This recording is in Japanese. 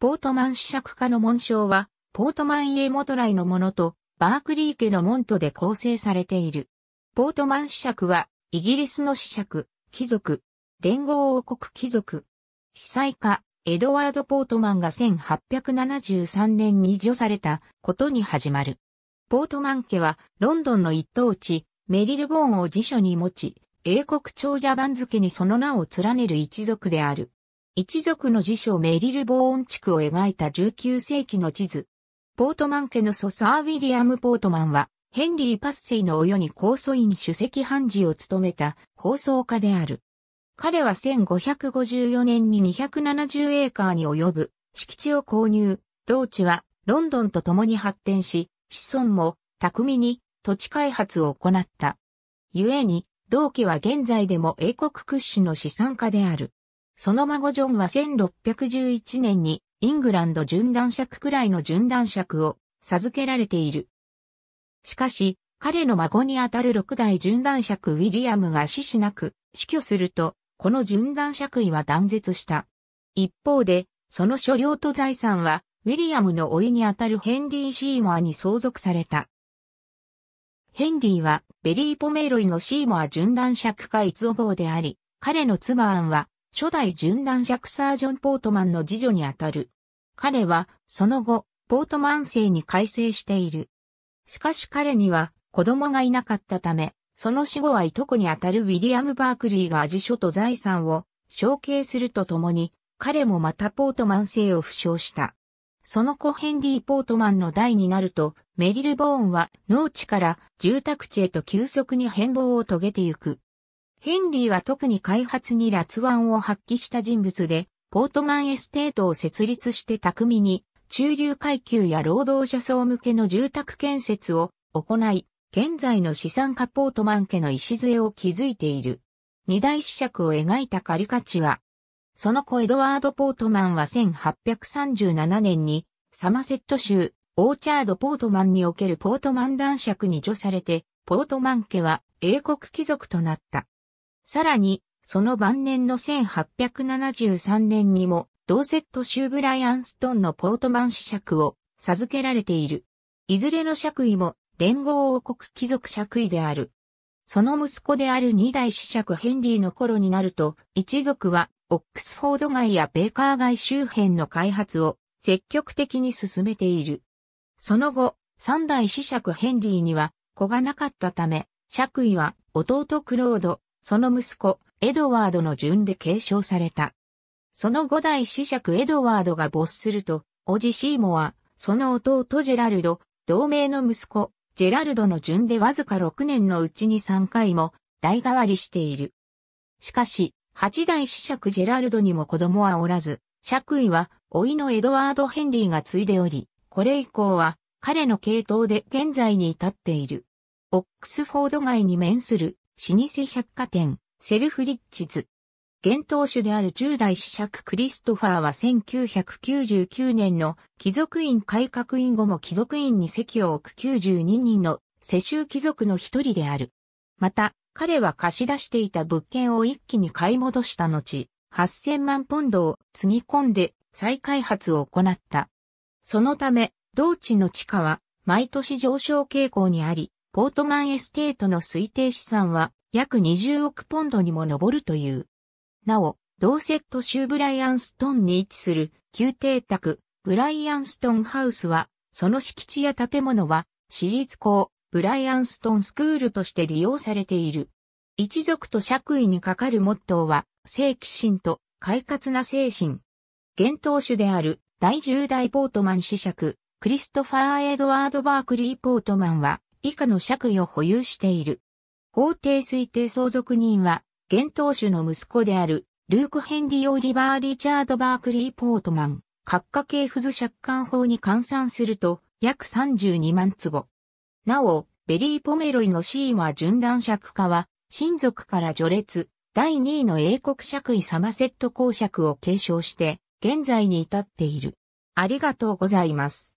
ポートマン子爵家の紋章は、ポートマン家元来のものと、バークリー家の門徒で構成されている。ポートマン子爵は、イギリスの子爵、貴族、連合王国貴族、被災家、エドワード・ポートマンが1873年に除されたことに始まる。ポートマン家は、ロンドンの一等地、メリルボーンを辞書に持ち、英国長者番付にその名を連ねる一族である。一族の辞書メリル・ボーン地区を描いた19世紀の地図。ポートマン家の祖サー・ウィリアム・ポートマンは、ヘンリー・パッセイの親に高祖院主席判事を務めた放送家である。彼は1554年に270エーカーに及ぶ敷地を購入、同地はロンドンと共に発展し、子孫も巧みに土地開発を行った。故に、同期は現在でも英国屈指の資産家である。その孫ジョンは1611年にイングランド準断爵くらいの準断爵を授けられている。しかし、彼の孫にあたる六代準断爵ウィリアムが死しなく死去すると、この準断爵位は断絶した。一方で、その所領と財産は、ウィリアムのいにあたるヘンリー・シーモアに相続された。ヘンリーは、ベリー・ポメイロイのシーモア準断爵か一おであり、彼の妻アンは、初代純男爵サージョン・ポートマンの次女にあたる。彼は、その後、ポートマン姓に改正している。しかし彼には子供がいなかったため、その死後はいとこにあたるウィリアム・バークリーが辞書と財産を承継するとともに、彼もまたポートマン姓を負傷した。その子ヘンリー・ポートマンの代になると、メリル・ボーンは農地から住宅地へと急速に変貌を遂げてゆく。ヘンリーは特に開発に辣腕を発揮した人物で、ポートマンエステートを設立して巧みに、中流階級や労働者層向けの住宅建設を行い、現在の資産家ポートマン家の礎を築いている。二大試釈を描いたカリカチュア。その子エドワード・ポートマンは1837年に、サマセット州、オーチャード・ポートマンにおけるポートマン男爵に除されて、ポートマン家は英国貴族となった。さらに、その晩年の1873年にも、ドーセット州ブライアンストンのポートマン子爵を授けられている。いずれの爵位も連合王国貴族爵位である。その息子である二代子爵ヘンリーの頃になると、一族はオックスフォード街やベーカー街周辺の開発を積極的に進めている。その後、三代子爵ヘンリーには子がなかったため、爵位は弟クロード、その息子、エドワードの順で継承された。その五代子爵エドワードが没すると、おじシーモは、その弟ジェラルド、同盟の息子、ジェラルドの順でわずか6年のうちに3回も代替わりしている。しかし、八代子爵ジェラルドにも子供はおらず、爵位は、いのエドワード・ヘンリーが継いでおり、これ以降は、彼の系統で現在に至っている。オックスフォード街に面する老舗百貨店、セルフリッチズ。現当主である10代子爵クリストファーは1999年の貴族院改革院後も貴族院に席を置く92人の世襲貴族の一人である。また、彼は貸し出していた物件を一気に買い戻した後、8000万ポンドを積み込んで再開発を行った。そのため、同地の地価は毎年上昇傾向にあり、ポートマンエステートの推定資産は約20億ポンドにも上るという。なお、同セット州ブライアンストンに位置する旧邸宅ブライアンストンハウスは、その敷地や建物は、私立校ブライアンストンスクールとして利用されている。一族と爵位にかかるモットーは、正規心と快活な精神。現当主である第10代ポートマン子爵、クリストファー・エドワード・バークリー・ポートマンは、以下の爵位を保有している。法定推定相続人は、現当主の息子である、ルーク・ヘンリー・オリバー・リチャード・バークリー・ポートマン、閣下系不図借款法に換算すると、約32万坪。なお、ベリー・ポメロイの C は順断借家は、親族から序列、第2位の英国爵位サマセット公爵を継承して、現在に至っている。ありがとうございます。